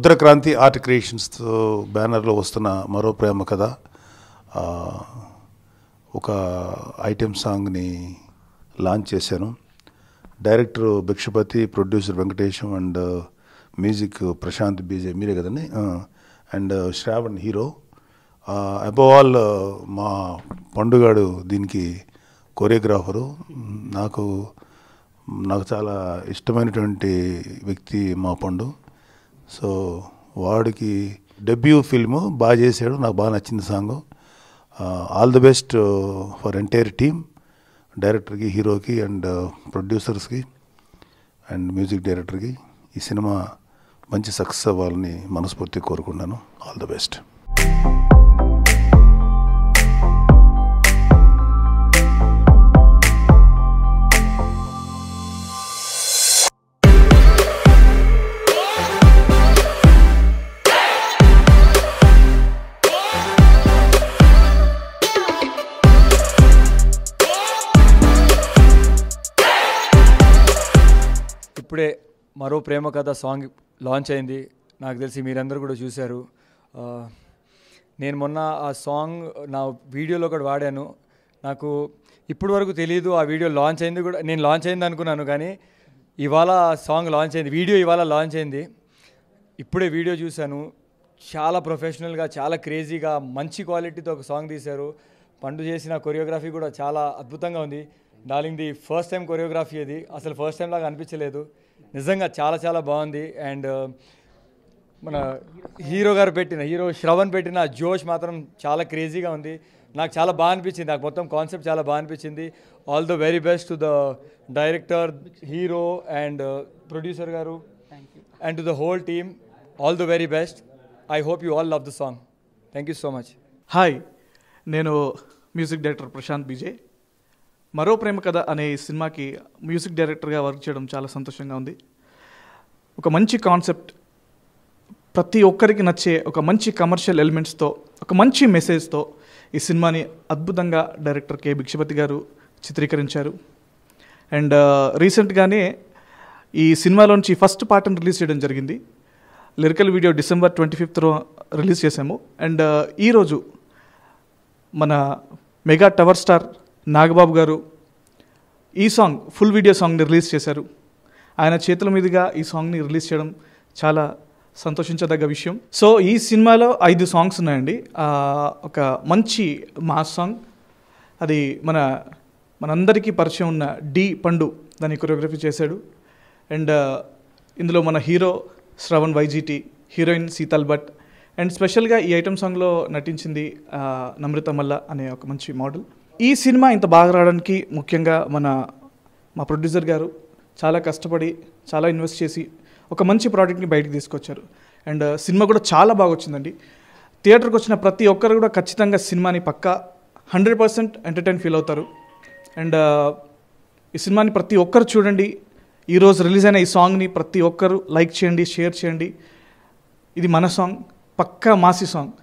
రుద్రక్రాంతి art creations బ్యానర్లో వస్తున్న మరో ప్రేమ కథ ఒక ఐటెం సాంగ్ని లాంచ్ చేశాను director Bhikshapathi producer Venkatesham and music Prashanth బీజే మీరే కదండి and Shravan hero above all మా పండుగాడు దీనికి కొరియోగ్రాఫరు నాకు నాకు చాలా ఇష్టమైనటువంటి వ్యక్తి మా పండుగ సో వాడికి డెబ్యూ ఫిల్మ్ బాగా చేశాడు నాకు బాగా నచ్చింది song all the best for entire team డైరెక్టర్కి హీరోకి అండ్ ప్రొడ్యూసర్స్కి అండ్ మ్యూజిక్ డైరెక్టర్కి ఈ సినిమా మంచి సక్సెస్ అవ్వాలని మనస్ఫూర్తి కోరుకున్నాను ఆల్ ది బెస్ట్ ఇప్పుడే మరో ప్రేమ కథ సాంగ్ లాంచ్ అయింది నాకు తెలిసి మీరందరూ కూడా చూశారు నేను మొన్న ఆ సాంగ్ నా వీడియోలో కూడా వాడాను నాకు ఇప్పటి వరకు తెలియదు ఆ వీడియో లాంచ్ అయింది కూడా నేను లాంచ్ అయింది అనుకున్నాను కానీ ఇవాళ సాంగ్ లాంచ్ అయింది వీడియో ఇవాళ లాంచ్ అయింది ఇప్పుడే వీడియో చూశాను చాలా ప్రొఫెషనల్గా చాలా క్రేజీగా మంచి క్వాలిటీతో ఒక సాంగ్ తీశారు పండు చేసిన కొరియోగ్రఫీ కూడా చాలా అద్భుతంగా ఉంది darling the first time choreography అది అసలు ఫస్ట్ టైం లాగా అనిపించలేదు నిజంగా చాలా చాలా బాగుంది అండ్ uh, మన హీరో గారు పెట్టిన హీరో శ్రవణ్ పెట్టిన జోష్ మాత్రం చాలా క్రేజీగా ఉంది నాకు చాలా బాగా అనిపించింది నాకు మొత్తం కాన్సెప్ట్ చాలా బాగా అనిపించింది all the very best to the director hero and producer గారు and to the whole team all the very best I hope you all love the song thank you so much hi నేను music director Prashanth Vijay Maro Prema కథ అనే ఈ సినిమాకి music డైరెక్టర్గా work చేయడం చాలా సంతోషంగా ఉంది ఒక మంచి కాన్సెప్ట్ ప్రతి ఒక్కరికి నచ్చే ఒక మంచి కమర్షియల్ ఎలిమెంట్స్తో ఒక మంచి మెసేజ్తో ఈ సినిమాని అద్భుతంగా డైరెక్టర్ కె భిక్షపతి గారు చిత్రీకరించారు అండ్ రీసెంట్గానే ఈ సినిమాలోంచి ఫస్ట్ పాటను రిలీజ్ చేయడం జరిగింది lyrical video December twenty fifth release చేశాము అండ్ ఈరోజు మన mega power star Nagababu garu ఈ సాంగ్ ఫుల్ వీడియో సాంగ్ని రిలీజ్ చేశారు ఆయన చేతుల మీదుగా ఈ సాంగ్ని రిలీజ్ చేయడం చాలా సంతోషించదగ్గ విషయం సో ఈ సినిమాలో ఐదు సాంగ్స్ ఉన్నాయండి ఒక మంచి మాస్ సాంగ్ అది మన మనందరికీ పరిచయం ఉన్న డి పండు దాన్ని కొరియోగ్రఫీ చేశాడు అండ్ ఇందులో మన hero Shravan YGT heroine Sheetal Bhatt and స్పెషల్గా ఈ ఐటమ్ సాంగ్లో నటించింది నమ్రత మల్ల అనే ఒక మంచి మోడల్ ఈ సినిమా ఇంత బాగా రావడానికి ముఖ్యంగా మన మా ప్రొడ్యూసర్ గారు చాలా కష్టపడి చాలా ఇన్వెస్ట్ చేసి ఒక మంచి ప్రోడక్ట్ని బయటకు తీసుకొచ్చారు అండ్ uh, సినిమా కూడా చాలా బాగా వచ్చిందండి థియేటర్కి వచ్చిన ప్రతి ఒక్కరు కూడా ఖచ్చితంగా సినిమాని పక్కా హండ్రెడ్ పర్సెంట్ ఎంటర్టైన్ ఫీల్ అవుతారు అండ్ uh, ఈ సినిమాని ప్రతి ఒక్కరు చూడండి ఈరోజు రిలీజ్ అయిన ఈ సాంగ్ని ప్రతి ఒక్కరు లైక్ చేయండి షేర్ చేయండి ఇది మన సాంగ్ పక్కా మాసి song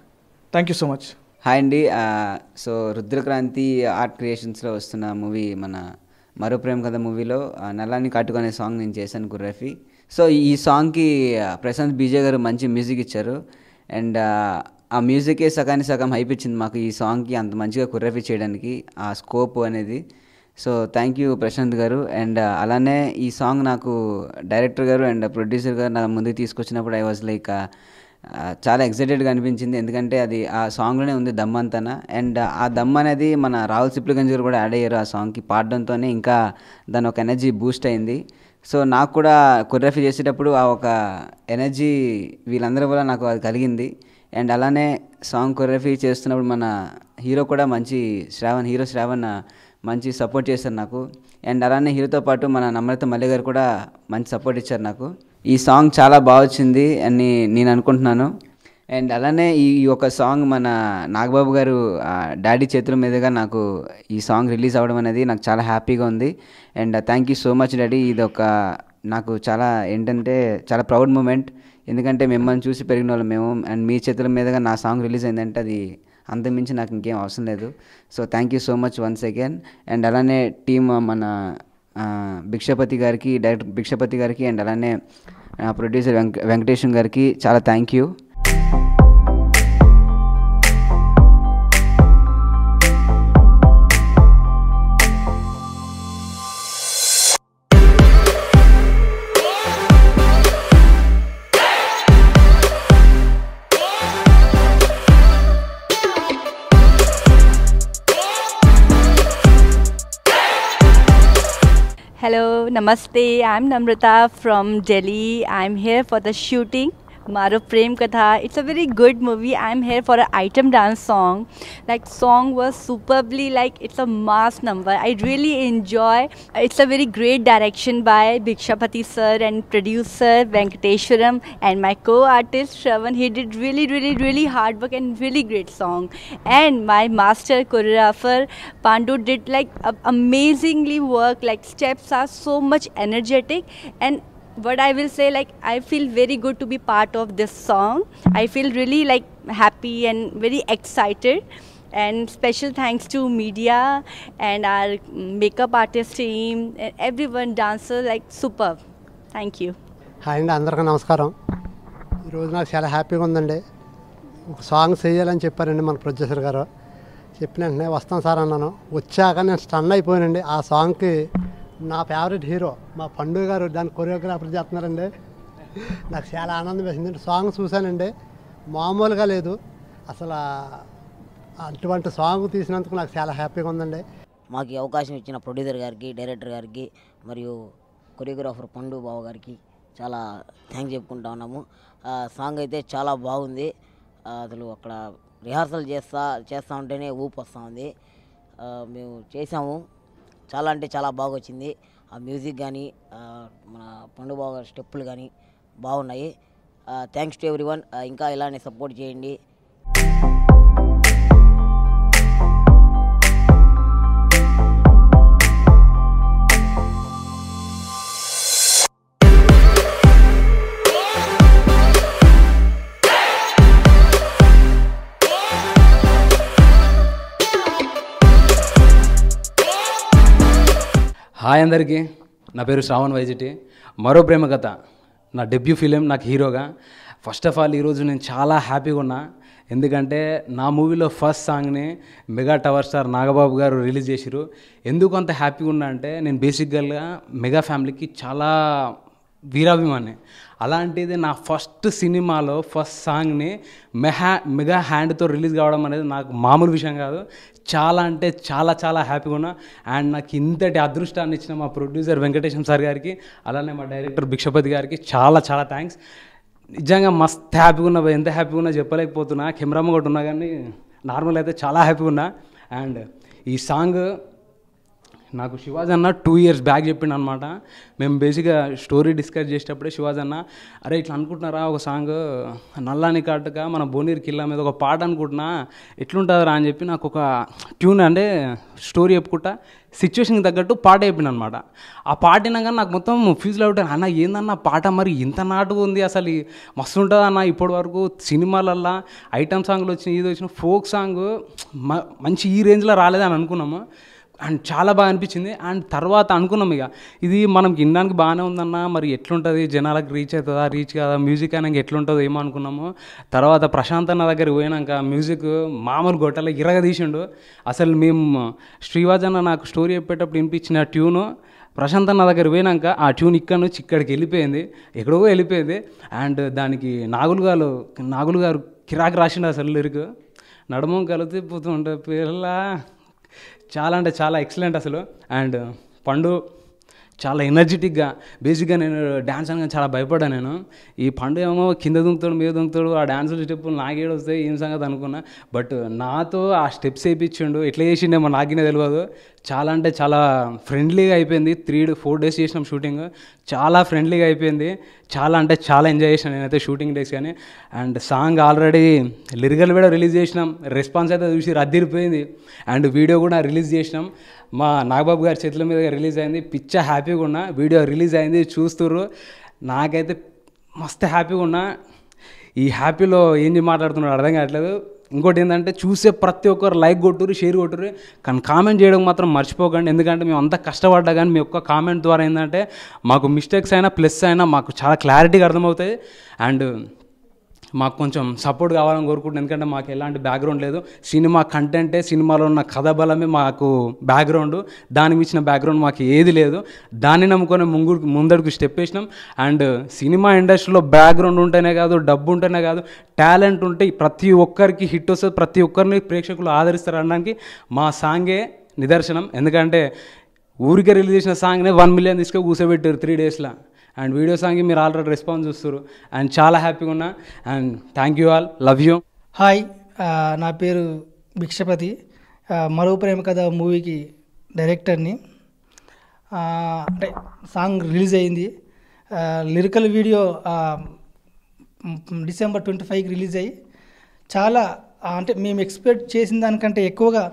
thank you so much hi అండి సో రుద్రక్రాంతి ఆర్ట్ క్రియేషన్స్లో వస్తున్న మూవీ మన మరో ప్రేమ కథ మూవీలో నల్లాన్ని కట్టుకునే సాంగ్ నేను చేశాను గుర్రఫీ సో ఈ సాంగ్కి ప్రశాంత్ బీజే గారు మంచి మ్యూజిక్ ఇచ్చారు అండ్ ఆ మ్యూజికే సగాని సగం హైప్ ఇచ్చింది మాకు ఈ సాంగ్కి అంత మంచిగా కుర్రఫీ చేయడానికి ఆ స్కోప్ అనేది so thank you Prashanth garu and అలానే ఈ సాంగ్ నాకు డైరెక్టర్ గారు అండ్ ప్రొడ్యూసర్ గారు నా ముందుకు తీసుకొచ్చినప్పుడు ఐ వాజ్ లైక్ చాలా ఎక్సైటెడ్గా అనిపించింది ఎందుకంటే అది ఆ సాంగ్లోనే ఉంది దమ్ అంతన అండ్ ఆ దమ్ అనేది మన రాహుల్ సిప్లిగంజ్ గారు కూడా యాడ్ అయ్యారు ఆ సాంగ్కి పాడడంతోనే ఇంకా దాని ఒక ఎనర్జీ బూస్ట్ అయింది సో నాకు కూడా కొరియోగ్రఫీ చేసేటప్పుడు ఆ ఒక ఎనర్జీ వీళ్ళందరి వల్ల నాకు అది కలిగింది అండ్ అలానే సాంగ్ కొరియోగ్రఫీ చేస్తున్నప్పుడు మన హీరో కూడా మంచి శ్రావణ్ హీరో శ్రావణ్ మంచి సపోర్ట్ చేశారు నాకు అండ్ అలానే హీరోతో పాటు మన నమ్రత మల్లి గారు కూడా మంచి సపోర్ట్ ఇచ్చారు నాకు ఈ సాంగ్ చాలా బాగా వచ్చింది అని నేను అనుకుంటున్నాను అండ్ అలానే ఈ యొక్క సాంగ్ మన నాగబాబు గారు డాడీ చేతుల మీదుగా నాకు ఈ సాంగ్ రిలీజ్ అవ్వడం అనేది నాకు చాలా హ్యాపీగా ఉంది and thank you so much daddy ఇది ఒక నాకు చాలా ఏంటంటే చాలా ప్రౌడ్ మూమెంట్ ఎందుకంటే మిమ్మల్ని చూసి పెరిగిన వాళ్ళు మేము అండ్ మీ చేతుల మీదుగా నా సాంగ్ రిలీజ్ అయిందంటే అది అంతమించి నాకు ఇంకేం అవసరం లేదు so thank you so much once again and అలానే టీమ్ మన భిక్షపతి గారికి డైరెక్టర్ భిక్షపతి గారికి అండ్ అలానే ప్రొడ్యూసర్ వెంక వెంకటేశం గారికి చాలా thank you Namaste, I'm Namrata from Delhi. I'm here for the shooting Maro Prem Katha. It's a very good movie. I'm here for an item dance song. Like song was superbly like it's a mass number. I really enjoy. It's a very great direction by Bhikshapati sir and producer Venkateshwaram and my co-artist Shravan. He did really really really hard work and really great song. And my master choreographer Pandu did like amazingly work. Like steps are so much energetic and what I will say, like, I feel very good to be part of this song. I feel really like happy and very excited. And special thanks to media and our makeup artist team and everyone, dancer, like, superb. Thank you hi అండి అందరికీ నమస్కారం ఈరోజు నాకు చాలా హ్యాపీగా ఉందండి ఒక song చేయాలని చెప్పారండి మన ప్రొడ్యూసర్ గారు చెప్పిన వెంటనే వస్తాను సార్ అన్నాను వచ్చాక నేను స్టన్ అయిపోయానండి ఆ సాంగ్కి నా ఫేవరెట్ హీరో మా పండుగ గారు దాన్ని కొరియోగ్రాఫర్ చేస్తున్నారండి నాకు చాలా ఆనందం వేసింది సాంగ్ చూశానండి మామూలుగా లేదు అసలు అటువంటి సాంగ్ తీసినందుకు నాకు చాలా హ్యాపీగా ఉందండి మాకు అవకాశం ఇచ్చిన ప్రొడ్యూసర్ గారికి డైరెక్టర్ గారికి మరియు కొరియోగ్రాఫర్ పండు బావ గారికి చాలా థ్యాంక్స్ చెప్పుకుంటా ఉన్నాము సాంగ్ అయితే చాలా బాగుంది అసలు అక్కడ రిహార్సల్ చేస్తా చేస్తూ ఉంటేనే ఊపు వస్తూ ఉంది మేము చేసాము చాలా అంటే చాలా బాగా వచ్చింది ఆ మ్యూజిక్ కానీ మన పండుగ స్టెప్పులు కానీ బాగున్నాయి థ్యాంక్స్ టు ఎవ్రీ వన్ ఇంకా ఇలానే సపోర్ట్ చేయండి హాయ్ అందరికీ నా పేరు శ్రావణ్ వైజిటి మరో ప్రేమ కథ నా డెబ్యూ ఫిలిం నాకు హీరోగా ఫస్ట్ ఆఫ్ ఆల్ ఈరోజు నేను చాలా హ్యాపీగా ఉన్నా ఎందుకంటే నా మూవీలో ఫస్ట్ సాంగ్ని మెగా టవర్ స్టార్ నాగబాబు గారు రిలీజ్ చేసిరు ఎందుకు అంత హ్యాపీగా ఉన్నా అంటే నేను బేసిక్గా మెగా ఫ్యామిలీకి చాలా వీరాభిమాని అలాంటిది నా ఫస్ట్ సినిమాలో ఫస్ట్ సాంగ్ని మెహా మెగా హ్యాండ్తో రిలీజ్ కావడం అనేది నాకు మామూలు విషయం కాదు చాలా అంటే చాలా చాలా హ్యాపీగా ఉన్నా అండ్ నాకు ఇంతటి అదృష్టాన్ని ఇచ్చిన మా ప్రొడ్యూసర్ వెంకటేశం సార్ గారికి అలానే మా డైరెక్టర్ భిక్షపతి గారికి చాలా చాలా థ్యాంక్స్ నిజంగా మస్త్ హ్యాపీగా ఉన్నా ఎంత హ్యాపీగా ఉన్నా చెప్పలేకపోతున్నా కెమెరామ్మ కూడా ఉన్నా కానీ నార్మల్ అయితే చాలా హ్యాపీగా ఉన్నా అండ్ ఈ సాంగ్ నాకు శివాజ్ అన్న టూ ఇయర్స్ బ్యాక్ చెప్పిండు అనమాట మేము బేసిక్గా స్టోరీ డిస్కస్ చేసేటప్పుడే శివాజ్ అన్న అరే ఇట్లా అనుకుంటున్నారా ఒక సాంగ్ నల్లాని కాటుగా మన బోనీర్ కిల్లా మీద ఒక పాట అనుకుంటున్నా ఎట్లుంటుందిరా అని చెప్పి నాకు ఒక ట్యూన్ అంటే స్టోరీ చెప్పుకుంటా సిచ్యువేషన్కి తగ్గట్టు పాట అయిపోయింది అనమాట ఆ పాట వినగానే నాకు మొత్తం ఫ్యూజ్లో అవుతాను అన్న ఏందన్న పాట మరి ఇంత నాటుగా ఉంది అసలు మస్తు ఉంటుంది అన్న ఇప్పటి వరకు సినిమాలల్లో ఐటమ్ సాంగ్లు వచ్చిన ఇది వచ్చిన ఫోక్ సాంగ్ మంచి ఈ రేంజ్లో రాలేదని అనుకున్నాము అండ్ చాలా బాగా అనిపించింది అండ్ తర్వాత అనుకున్నాం ఇక ఇది మనం వినడానికి బాగానే ఉందన్న మరి ఎట్లుంటుంది జనాలకు రీచ్ అవుతుందా రీచ్ కాదా మ్యూజిక్ అయినాక ఎట్లుంటుందో ఏమో అనుకున్నాము తర్వాత ప్రశాంత్ అన్న దగ్గర పోయినాక మ్యూజిక్ మామూలు గొట్టలో తీసిండు అసలు మేము శ్రీవాజ్ అన్న నాకు స్టోరీ చెప్పేటప్పుడు వినిపించిన ట్యూను ప్రశాంత్ అన్న దగ్గర పోయినాక ఆ ట్యూన్ ఇక్కడ నుంచి ఇక్కడికి వెళ్ళిపోయింది ఎక్కడో వెళ్ళిపోయింది అండ్ దానికి నాగులు గారు నాగులు గారు కిరాక్ రాసిండు అసలు లిరిక్ నడుమం కలిసిపోతుండే పిల్ల చాలా అంటే చాలా ఎక్సలెంట్ అసలు అండ్ uh, పండు చాలా ఎనర్జెటిక్గా బేసిక్గా నేను డ్యాన్స్ అనగా చాలా భయపడ్డాను నేను ఈ పండు ఏమో కింద దుంగుతాడు మీద దుంగుతాడు ఆ డ్యాన్సులు స్టెప్పులు నాగేడు వస్తాయి ఏం సంగతి అనుకున్నా బట్ నాతో ఆ స్టెప్స్ వేయించిండు ఎట్లా చేసిండేమో నాకినే తెలియదు చాలా అంటే చాలా ఫ్రెండ్లీగా అయిపోయింది త్రీ ఫోర్ డేస్ చేసినాం షూటింగ్ చాలా ఫ్రెండ్లీగా అయిపోయింది చాలా అంటే చాలా ఎంజాయ్ చేసినాను నేనైతే షూటింగ్ డేస్ కానీ అండ్ సాంగ్ ఆల్రెడీ లిరికల్ కూడా రిలీజ్ చేసినాం రెస్పాన్స్ అయితే చూసి రద్దిరిపోయింది అండ్ వీడియో కూడా రిలీజ్ చేసినాం మా నాగబాబు గారి చేతుల మీద రిలీజ్ అయింది పిచ్చ హ్యాపీగా ఉన్నా వీడియో రిలీజ్ అయింది చూస్తుర్రు నాకైతే మస్తు హ్యాపీగా ఉన్నా ఈ హ్యాపీలో ఏంటి మాట్లాడుతున్నాడు అర్థం కావట్లేదు ఇంకోటి ఏంటంటే చూసే ప్రతి ఒక్కరు లైక్ కొట్టురు షేర్ కొట్టురు కానీ కామెంట్ చేయడం మాత్రం మర్చిపోకండి ఎందుకంటే మేము అంత కష్టపడ్డా కానీ మీ యొక్క కామెంట్ ద్వారా ఏంటంటే మాకు మిస్టేక్స్ అయినా ప్లస్ అయినా మాకు చాలా క్లారిటీగా అర్థమవుతాయి అండ్ మాకు కొంచెం సపోర్ట్ కావాలని కోరుకుంటున్నాను ఎందుకంటే మాకు ఎలాంటి బ్యాక్గ్రౌండ్ లేదు సినిమా కంటెంటే సినిమాలో ఉన్న కథ బలమే మాకు బ్యాక్గ్రౌండ్ దానికి ఇచ్చిన బ్యాక్గ్రౌండ్ మాకు ఏది లేదు దాన్ని నమ్ముకొని ముంగు ముందడుగు స్టెప్ వేసినాం అండ్ సినిమా ఇండస్ట్రీలో బ్యాక్గ్రౌండ్ ఉంటేనే కాదు డబ్బు ఉంటేనే కాదు టాలెంట్ ఉంటే ప్రతి ఒక్కరికి హిట్ వస్తుంది ప్రతి ఒక్కరిని ప్రేక్షకులు ఆదరిస్తారు అనడానికి మా సాంగే నిదర్శనం ఎందుకంటే ఊరికే రిలీజ్ చేసిన సాంగ్నే వన్ మిలియన్ తీసుకొని కూర్చోబెట్టారు త్రీ డేస్లో అండ్ వీడియో సాంగ్కి మీరు ఆల్రెడీ రెస్పాన్స్ చూస్తారు అండ్ చాలా హ్యాపీగా ఉన్నా and thank you all love you hi నా పేరు భిక్షపతి మరో ప్రేమ కథ మూవీకి డైరెక్టర్ని అంటే సాంగ్ రిలీజ్ అయింది లిరికల్ వీడియో డిసెంబర్ ట్వంటీ ఫైవ్కి రిలీజ్ అయ్యి చాలా అంటే మేము ఎక్స్పెక్ట్ చేసిన దానికంటే ఎక్కువగా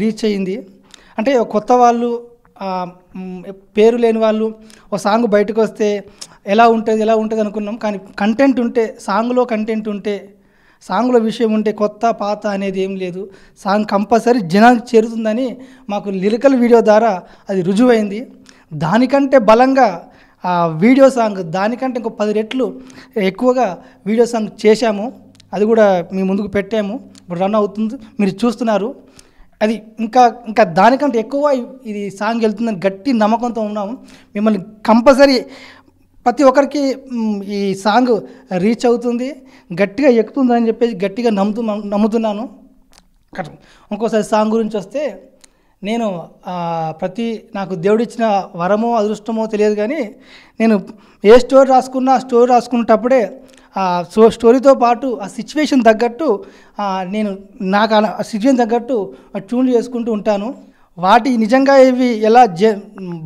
రీచ్ అయ్యింది అంటే కొత్త వాళ్ళు పేరు లేని వాళ్ళు ఒక సాంగ్ బయటకు వస్తే ఎలా ఉంటుంది ఎలా ఉంటుంది అనుకున్నాం కానీ కంటెంట్ ఉంటే సాంగ్లో కంటెంట్ ఉంటే సాంగ్లో విషయం ఉంటే కొత్త పాత అనేది ఏం లేదు సాంగ్ కంపల్సరీ జనానికి చేరుతుందని మాకు లిరికల్ వీడియో ద్వారా అది రుజువైంది దానికంటే బలంగా ఆ వీడియో సాంగ్ దానికంటే ఇంకో పది రెట్లు ఎక్కువగా వీడియో సాంగ్ చేశాము అది కూడా మీ ముందుకు పెట్టాము ఇప్పుడు రన్ అవుతుంది మీరు చూస్తున్నారు అది ఇంకా ఇంకా దానికంటే ఎక్కువ ఇది సాంగ్ వెళ్తుందని గట్టి నమ్మకంతో ఉన్నాము మిమ్మల్ని కంపల్సరీ ప్రతి ఒక్కరికి ఈ సాంగ్ రీచ్ అవుతుంది గట్టిగా ఎక్కుతుందని చెప్పేసి గట్టిగా నమ్ముతు నమ్ముతున్నాను ఇంకోసారి సాంగ్ గురించి వస్తే నేను ప్రతి నాకు దేవుడిచ్చిన వరమో అదృష్టమో తెలియదు కానీ నేను ఏ స్టోరీ రాసుకున్నా స్టోరీ రాసుకున్నప్పుడే సో స్టోరీతో పాటు ఆ సిచ్యువేషన్ తగ్గట్టు నేను నాకు ఆ సిచ్యువేషన్ తగ్గట్టు ట్యూన్ చేసుకుంటూ ఉంటాను వాటి నిజంగా ఇవి ఎలా జ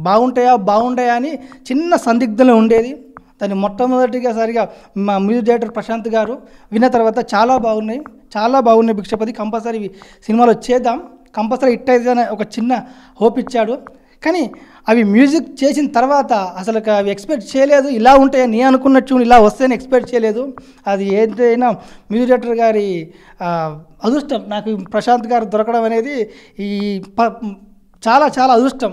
బాగుంటాయా బాగుంటాయా అని చిన్న సందిగ్ధంలో ఉండేది దాన్ని మొట్టమొదటిగా సరిగా మా మ్యూజిక్ డైరెక్టర్ ప్రశాంత్ గారు విన్న తర్వాత చాలా బాగున్నాయి చాలా బాగున్నాయి భిక్షపతి కంపల్సరీ సినిమాలో చేద్దాం కంపల్సరీ హిట్ అయితే ఒక చిన్న హోప్ ఇచ్చాడు కానీ అవి మ్యూజిక్ చేసిన తర్వాత అసలు అవి ఎక్స్పెక్ట్ చేయలేదు ఇలా ఉంటాయని నేను అనుకున్న ట్యూన్ ఇలా వస్తాయని ఎక్స్పెక్ట్ చేయలేదు అది ఏదైనా మ్యూజిక్ డైరెక్టర్ గారి అదృష్టం నాకు ప్రశాంత్ గారు దొరకడం అనేది ఈ చాలా చాలా అదృష్టం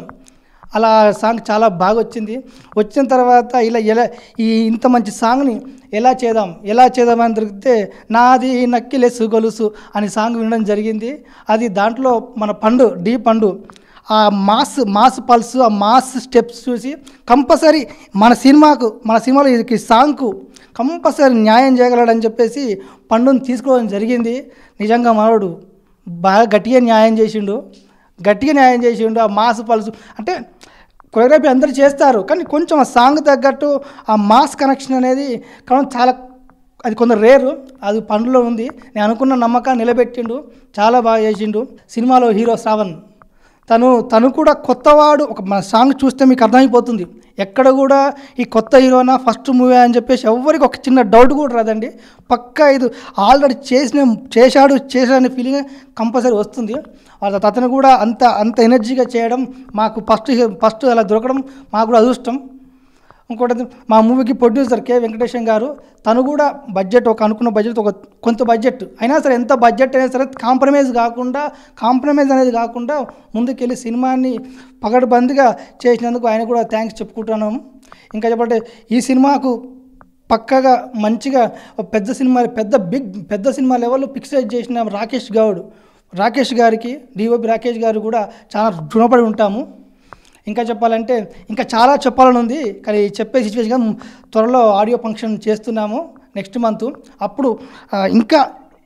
అలా సాంగ్ చాలా బాగా వచ్చింది వచ్చిన తర్వాత ఇలా ఎలా ఈ ఇంత మంచి సాంగ్ని ఎలా చేద్దాం ఎలా చేద్దామని దొరికితే నాది నక్కిలేసు గొలుసు అనే సాంగ్ వినడం జరిగింది అది దాంట్లో మన పండు డీ పండు ఆ మాస్ మాస్ పల్స్ ఆ మాస్ స్టెప్స్ చూసి కంపల్సరీ మన సినిమాకు మన సినిమాలో ఇది సాంగ్కు కంపల్సరీ న్యాయం చేయగలడని చెప్పేసి పండుని తీసుకోవడం జరిగింది నిజంగా మనోడు బాగా గట్టిగా న్యాయం చేసిండు గట్టిగా న్యాయం చేసిండు ఆ మాస్ పల్స్ అంటే కొరియోగ్రఫీ అందరు చేస్తారు కానీ కొంచెం ఆ సాంగ్ తగ్గట్టు ఆ మాస్ కనెక్షన్ అనేది కావడం చాలా అది కొందరు రేరు అది పండులో ఉంది నేను అనుకున్న నమ్మకాన్ని నిలబెట్టిండు చాలా బాగా చేసిండు సినిమాలో హీరో శ్రావణ్ తను తను కూడా కొత్తవాడు ఒక మన సాంగ్ చూస్తే మీకు అర్థమైపోతుంది ఎక్కడ కూడా ఈ కొత్త హీరోనా ఫస్ట్ మూవీ అని చెప్పేసి ఎవరికి ఒక చిన్న డౌట్ కూడా రాదండి పక్కా ఇది ఆల్రెడీ చేసిన చేశాడు చేశాడనే ఫీలింగ్ కంపల్సరీ వస్తుంది అతను కూడా అంత అంత ఎనర్జీగా చేయడం మాకు ఫస్ట్ ఫస్ట్ అలా దొరకడం మాకు కూడా అదృష్టం ఇంకోటి మా మూవీకి ప్రొడ్యూసర్ కే వెంకటేశం గారు తను కూడా బడ్జెట్ ఒక అనుకున్న బడ్జెట్ ఒక కొంత బడ్జెట్ అయినా సరే ఎంత బడ్జెట్ అయినా సరే కాంప్రమైజ్ కాకుండా కాంప్రమైజ్ అనేది కాకుండా ముందుకెళ్ళి సినిమాని పగడబందిగా చేసినందుకు ఆయన కూడా థ్యాంక్స్ చెప్పుకుంటున్నాము ఇంకా చెప్పాలంటే ఈ సినిమాకు పక్కగా మంచిగా పెద్ద సినిమా పెద్ద బిగ్ పెద్ద సినిమా లెవెల్లో ఫిక్సైజ్ చేసిన రాకేష్ గౌడ్ రాకేష్ గారికి డిఓపి రాకేష్ గారు కూడా చాలా రుణపడి ఉంటాము ఇంకా చెప్పాలంటే ఇంకా చాలా చెప్పాలని ఉంది కానీ చెప్పే సిచ్యువేషన్ త్వరలో ఆడియో ఫంక్షన్ చేస్తున్నాము నెక్స్ట్ మంత్ అప్పుడు ఇంకా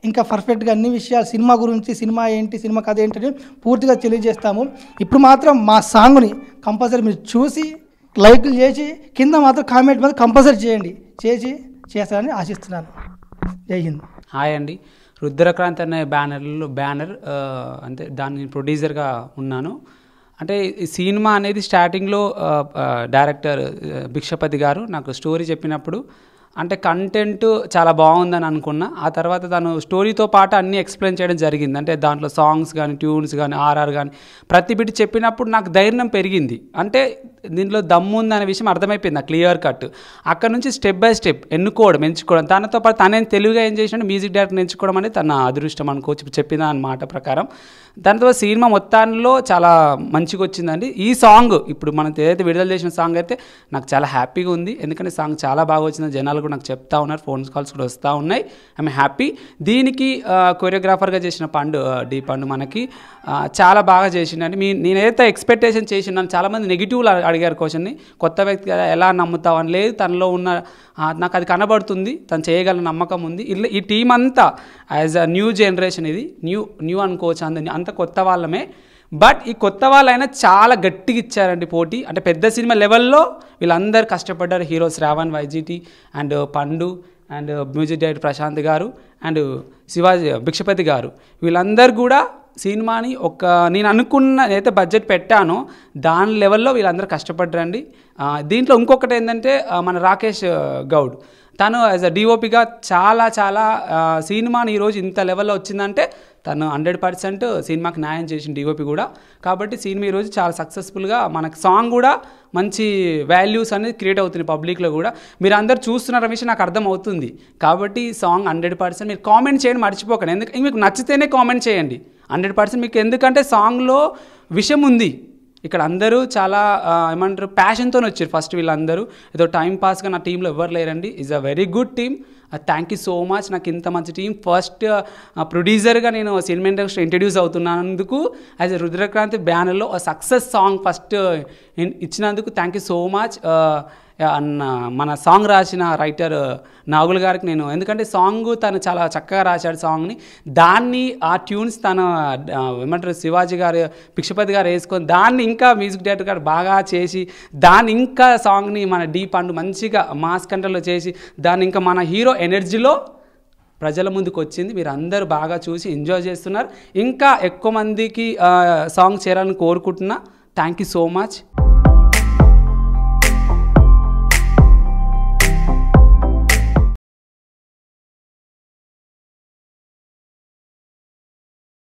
ఇంకా పర్ఫెక్ట్గా అన్ని విషయాలు సినిమా గురించి సినిమా ఏంటి సినిమా కథ ఏంటి అని పూర్తిగా తెలియజేస్తాము ఇప్పుడు మాత్రం మా సాంగ్ని కంపల్సరీ మీరు చూసి లైక్లు చేసి కింద మాత్రం కామెంట్ మాత్రం కంపల్సరీ చేయండి చేసి చేస్తారని ఆశిస్తున్నాను జై హింద్ హాయ్ అండి రుద్రక్రాంతి అనే బ్యానర్లో బ్యానర్ అంటే దాన్ని ప్రొడ్యూసర్గా ఉన్నాను అంటే సినిమా అనేది స్టార్టింగ్లో డైరెక్టర్ భిక్షపతి గారు నాకు స్టోరీ చెప్పినప్పుడు అంటే కంటెంట్ చాలా బాగుందని అనుకున్నా ఆ తర్వాత తను స్టోరీతో పాటు అన్నీ ఎక్స్ప్లెయిన్ చేయడం జరిగింది అంటే దాంట్లో సాంగ్స్ కానీ ట్యూన్స్ కానీ ఆర్ఆర్ కానీ ప్రతి బిడ్డ చెప్పినప్పుడు నాకు ధైర్యం పెరిగింది అంటే దీంట్లో దమ్ము ఉందనే విషయం అర్థమైపోయింది నాకు క్లియర్ కట్ అక్కడ నుంచి స్టెప్ బై స్టెప్ ఎన్నుకోవడం ఎంచుకోవడం తనతో పాటు తనే తెలుగుగా ఏం చేసినట్టు మ్యూజిక్ డైరెక్టర్ ఎంచుకోవడం అనేది తన అదృష్టం అనుకోవచ్చు చెప్పిన మాట ప్రకారం దానితో సినిమా మొత్తాల్లో చాలా మంచిగా వచ్చిందండి ఈ సాంగ్ ఇప్పుడు మనం ఏదైతే విడుదల చేసిన సాంగ్ అయితే నాకు చాలా హ్యాపీగా ఉంది ఎందుకంటే సాంగ్ చాలా బాగా వచ్చింది జనాలు వాళ్ళు కూడా నాకు చెప్తా ఉన్నారు ఫోన్ కాల్స్ కూడా వస్తూ ఉన్నాయి ఐఎమ్ హ్యాపీ దీనికి కొరియోగ్రాఫర్గా చేసిన పండు డీ పండు మనకి చాలా బాగా చేసిండండి మీ నేనైతే ఎక్స్పెక్టేషన్ చేసినాను చాలామంది నెగిటివ్లు అడిగారు క్వశ్చన్ని కొత్త వ్యక్తి ఎలా నమ్ముతావని లేదు తనలో ఉన్న నాకు అది కనబడుతుంది తను చేయగల నమ్మకం ఉంది ఇల్లు ఈ టీం అంతా యాజ్ అ న్యూ జనరేషన్ ఇది న్యూ న్యూ అనుకోవచ్చు అంత కొత్త వాళ్ళమే బట్ ఈ కొత్త అయినా చాలా గట్టిగా ఇచ్చారండి పోటీ అంటే పెద్ద సినిమా లెవెల్లో వీళ్ళందరూ కష్టపడ్డారు heroes Shravan YGT and Pandu and music director Prashanth garu and Shivaji Bhikshapathi గారు వీళ్ళందరూ కూడా సినిమాని ఒక నేను అనుకున్న అయితే బడ్జెట్ పెట్టానో దాని లెవెల్లో వీళ్ళందరూ కష్టపడ్డారండి దీంట్లో ఇంకొకటి ఏంటంటే మన రాకేష్ గౌడ్ తను యాజ్ అ డిఓపిగా చాలా చాలా సినిమాని ఈరోజు ఇంత లెవెల్లో వచ్చిందంటే తను హండ్రెడ్ పర్సెంట్ సినిమాకి న్యాయం చేసిన డిఓపి కూడా కాబట్టి సినిమా ఈరోజు చాలా సక్సెస్ఫుల్గా మనకు సాంగ్ కూడా మంచి వాల్యూస్ అనేది క్రియేట్ అవుతుంది పబ్లిక్లో కూడా మీరు అందరు చూస్తున్నారు విషయం నాకు అర్థం అవుతుంది కాబట్టి సాంగ్ హండ్రెడ్ పర్సెంట్ మీరు కామెంట్ చేయండి మర్చిపోకండి ఎందుకంటే మీకు నచ్చితేనే కామెంట్ చేయండి హండ్రెడ్ పర్సెంట్ మీకు ఎందుకంటే సాంగ్లో విషయం ఉంది ఇక్కడ అందరూ చాలా ఏమంటారు ప్యాషన్తో వచ్చారు ఫస్ట్ వీళ్ళందరూ ఏదో టైం పాస్గా నా టీంలో ఎవరు లేరండి is a very good team thank you so much నాకు ఇంత మంచి టీం ఫస్ట్ ప్రొడ్యూసర్గా నేను సినిమా ఇండస్ట్రీ ఇంట్రడ్యూస్ అవుతున్నందుకు యాజ్ రుద్రక్రాంతి బ్యానర్లో సక్సెస్ సాంగ్ ఫస్ట్ ఇచ్చినందుకు థ్యాంక్ యూ సో మచ్ అన్న మన సాంగ్ రాసిన రైటర్ నాగుల గారికి నేను ఎందుకంటే సాంగ్ తను చాలా చక్కగా రాశాడు సాంగ్ని దాన్ని ఆ ట్యూన్స్ తను ఏమంటారు శివాజీ గారు పిక్షపతి గారు వేసుకొని దాన్ని ఇంకా మ్యూజిక్ డైరెక్టర్ గారు బాగా చేసి దాన్ని ఇంకా సాంగ్ని మన డీ పండు మంచిగా మాస్ కంట్రోల్లో చేసి దాన్ని ఇంకా మన హీరో ఎనర్జీలో ప్రజల ముందుకు వచ్చింది మీరు అందరూ బాగా చూసి ఎంజాయ్ చేస్తున్నారు ఇంకా ఎక్కువ మందికి సాంగ్ చేరాలని కోరుకుంటున్నా థ్యాంక్ యూ సో మచ్